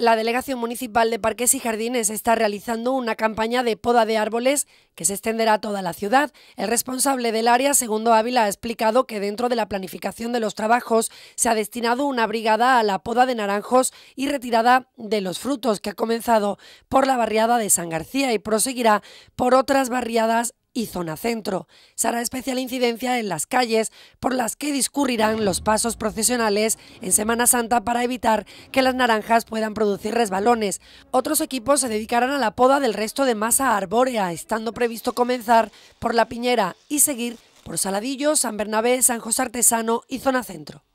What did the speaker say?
La Delegación Municipal de Parques y Jardines está realizando una campaña de poda de árboles que se extenderá a toda la ciudad. El responsable del área, Segundo Ávila, ha explicado que dentro de la planificación de los trabajos se ha destinado una brigada a la poda de naranjos y retirada de los frutos, que ha comenzado por la barriada de San García y proseguirá por otras barriadas y zona centro. Se hará especial incidencia en las calles por las que discurrirán los pasos procesionales en Semana Santa para evitar que las naranjas puedan producir resbalones. Otros equipos se dedicarán a la poda del resto de masa arbórea, estando previsto comenzar por La Piñera y seguir por Saladillo, San Bernabé, San José Artesano y Zona Centro.